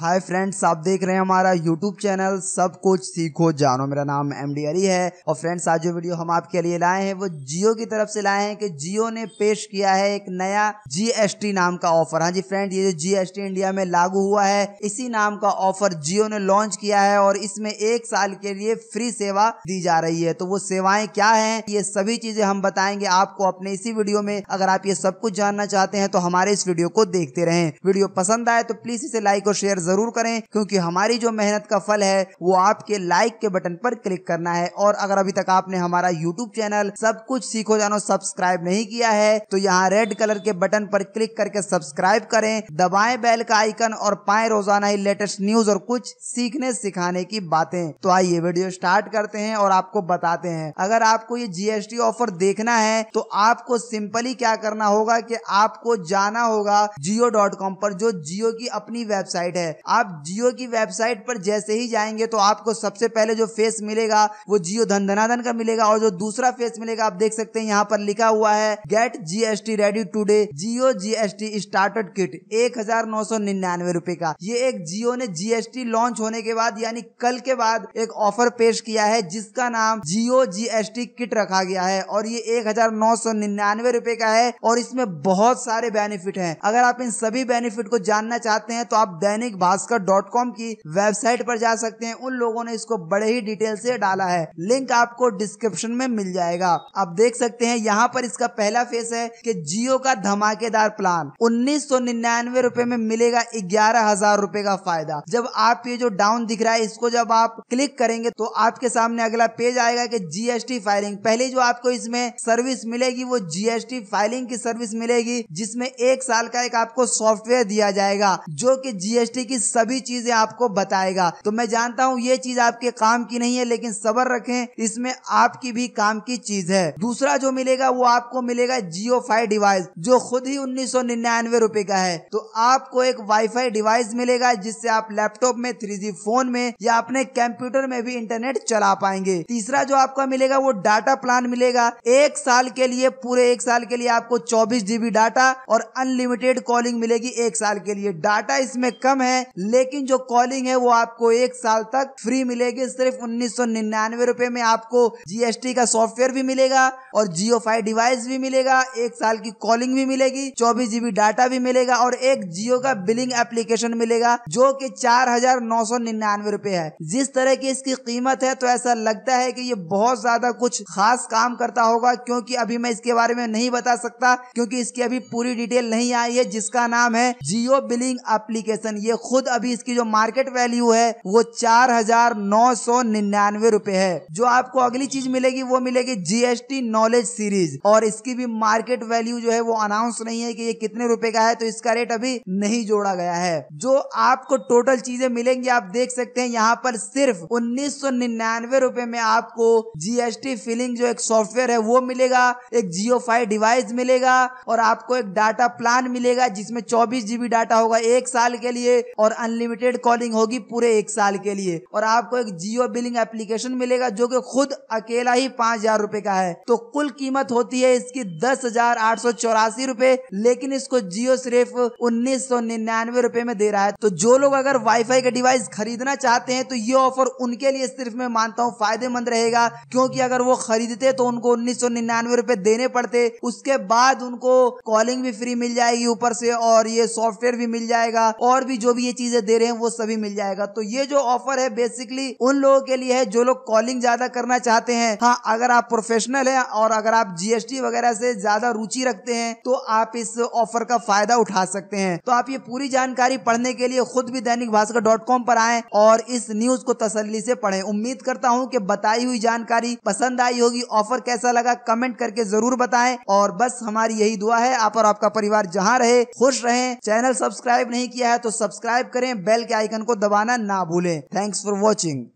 hi friends आप देख रहे हैं हमारा यूट्यूब चैनल सब कुछ सीखो जानो मेरा नाम एम डी अरी है और फ्रेंड्स आज जो वीडियो हम आपके लिए लाए हैं वो जियो की तरफ से लाए हैं कि जियो ने पेश किया है एक नया जीएसटी नाम का ऑफर हाँ जी फ्रेंड ये जो जीएसटी इंडिया में लागू हुआ है इसी नाम का ऑफर जियो ने लॉन्च किया है और इसमें एक साल के लिए फ्री सेवा दी जा रही है तो वो सेवाएं क्या है ये सभी चीजें हम बताएंगे आपको अपने इसी वीडियो में अगर आप ये सब कुछ जानना चाहते हैं तो हमारे इस वीडियो को देखते रहे वीडियो पसंद आए तो प्लीज इसे लाइक और शेयर जरूर करें क्योंकि हमारी जो मेहनत का फल है वो आपके लाइक के बटन पर क्लिक करना है और अगर अभी तक आपने हमारा यूट्यूब चैनल सब कुछ सीखो जानो सब्सक्राइब नहीं किया है तो यहाँ रेड कलर के बटन पर क्लिक करके सब्सक्राइब करें दबाए बेल का आइकन और पाए रोजाना ही लेटेस्ट न्यूज और कुछ सीखने सिखाने की बातें तो आइए वीडियो स्टार्ट करते हैं और आपको बताते हैं अगर आपको ये जीएसटी ऑफर देखना है तो आपको सिंपली क्या करना होगा कि आपको जाना होगा जियो डॉट कॉम पर जो जियो की अपनी वेबसाइट है आप जियो की वेबसाइट पर जैसे ही जाएंगे तो आपको सबसे पहले जो फेस मिलेगा वो जियो धन धनाधन का मिलेगा और जो दूसरा फेस मिलेगा आप देख सकते हैं यहाँ पर लिखा हुआ है get G S T ready today Jio G S T started kit एक हजार नौ सौ निन्यानवे रूपए का ये एक जियो ने जी एस टी लॉन्च होने के बाद यानी कल के बाद एक ऑफर पेश किया है जिसका नाम Jio G S T kit रखा गया है और ये एक हजार नौ सौ निन्यानवे रूपए का है और इसमें बहुत सारे बेनिफिट है अगर आप इन सभी बेनिफिट को जानना चाहते हैं तो आप दैनिक भास्कर डॉट कॉम की वेबसाइट पर जा सकते हैं उन लोगों ने इसको बड़े ही डिटेल से डाला है लिंक आपको डिस्क्रिप्शन में मिल जाएगा आप देख सकते हैं यहाँ पर इसका पहला फेस है कि जियो का धमाकेदार प्लान उन्नीस सौ निन्यानवे रूपए में मिलेगा ग्यारह हजार रूपए का फायदा जब आप ये जो डाउन दिख रहा है इसको जब आप क्लिक करेंगे तो आपके सामने अगला पेज आएगा की जीएसटी फाइलिंग पहले जो आपको इसमें सर्विस मिलेगी वो जीएसटी फाइलिंग की सर्विस मिलेगी जिसमें एक साल का एक आपको सॉफ्टवेयर दिया जाएगा जो कि जीएसटी की की सभी चीजें आपको बताएगा तो मैं जानता हूँ ये चीज आपके काम की नहीं है लेकिन सबर रखें इसमें आपकी भी काम की चीज है दूसरा जो मिलेगा वो आपको मिलेगा जियो फाइव डिवाइस जो खुद ही उन्नीस सौ निन्यानवे रूपए का है तो आपको एक वाईफाई डिवाइस मिलेगा जिससे आप लैपटॉप में थ्री फोन में या अपने कंप्यूटर में भी इंटरनेट चला पाएंगे तीसरा जो आपको मिलेगा वो डाटा प्लान मिलेगा एक साल के लिए पूरे एक साल के लिए आपको चौबीस जीबी डाटा और अनलिमिटेड कॉलिंग मिलेगी एक साल के लिए डाटा इसमें कम है लेकिन जो कॉलिंग है वो आपको एक साल तक फ्री मिलेगी सिर्फ उन्नीस सौ निन्यानवे रुपए में आपको जीएसटी का सॉफ्टवेयर भी मिलेगा और जियो फाइव डिवाइस भी मिलेगा एक साल की कॉलिंग भी मिलेगी चौबीस जीबी डाटा भी मिलेगा और एक जियो का बिलिंग एप्लीकेशन मिलेगा जो कि चार हजार नौ सौ निन्यानवे रूपए है जिस तरह की इसकी कीमत है तो ऐसा लगता है कि ये बहुत ज्यादा कुछ खास काम करता होगा क्योंकि अभी मैं इसके बारे में नहीं बता सकता क्योंकि इसकी अभी पूरी डिटेल नहीं आई है जिसका नाम है जियो बिलिंग एप्लीकेशन ये खुद अभी इसकी जो मार्केट वैल्यू है वो चार हजार नौ सौ निन्यानवे रूपए है जो आपको अगली चीज मिलेगी वो मिलेगी जीएसटी नॉलेज सीरीज और इसकी भी मार्केट वैल्यू जो है वो अनाउंस नहीं है कि ये कितने रुपए का है तो इसका रेट अभी नहीं जोड़ा गया है जो आपको टोटल चीजें मिलेंगी आप देख सकते हैं यहाँ पर सिर्फ उन्नीस सौ निन्यानवे रूपए में आपको जीएसटी फिलिंग जो एक सॉफ्टवेयर है वो मिलेगा एक जियो फाइव डिवाइस मिलेगा और आपको एक डाटा प्लान मिलेगा जिसमें चौबीस जीबी डाटा होगा एक साल के लिए और अनलिमिटेड कॉलिंग होगी पूरे एक साल के लिए और आपको एक जियो बिलिंग एप्लीकेशन मिलेगा जो कि खुद अकेला ही पांच हजार रूपए का है तो कुल कीमत होती है इसकी दस हजार आठ सौ चौरासी रूपए लेकिन इसको जियो सिर्फ उन्नीस सौ निन्यानवे रूपए में दे रहा है तो जो लोग अगर वाईफाई का डिवाइस खरीदना चाहते हैं तो ये ऑफर उनके लिए सिर्फ मैं मानता हूँ फायदेमंद रहेगा क्योंकि अगर वो खरीदते तो उनको उन्नीस सौ निन्यानवे रूपए देने पड़ते उसके बाद उनको कॉलिंग भी फ्री मिल जाएगी ऊपर से और ये सॉफ्टवेयर भी मिल जाएगा और भी जो भी ये चीजें दे रहे हैं वो सभी मिल जाएगा तो ये जो ऑफर है बेसिकली उन लोगों के लिए है जो लोग कॉलिंग ज्यादा करना चाहते हैं हाँ अगर आप प्रोफेशनल है और अगर आप जीएसटी वगैरह से ज्यादा रुचि रखते हैं तो आप इस ऑफर का फायदा उठा सकते हैं तो आप ये पूरी जानकारी पढ़ने के लिए खुद भी दैनिक भास्कर डॉट कॉम पर आए और इस न्यूज को तसली से पढ़े उम्मीद करता हूँ कि बताई हुई जानकारी पसंद आई होगी ऑफर कैसा लगा कमेंट करके जरूर बताए और बस हमारी यही दुआ है आप और आपका परिवार जहाँ रहे खुश रहे चैनल सब्सक्राइब नहीं किया है तो सब्सक्राइब सब्सक्राइब करें बेल के आइकन को दबाना ना भूलें थैंक्स फॉर वॉचिंग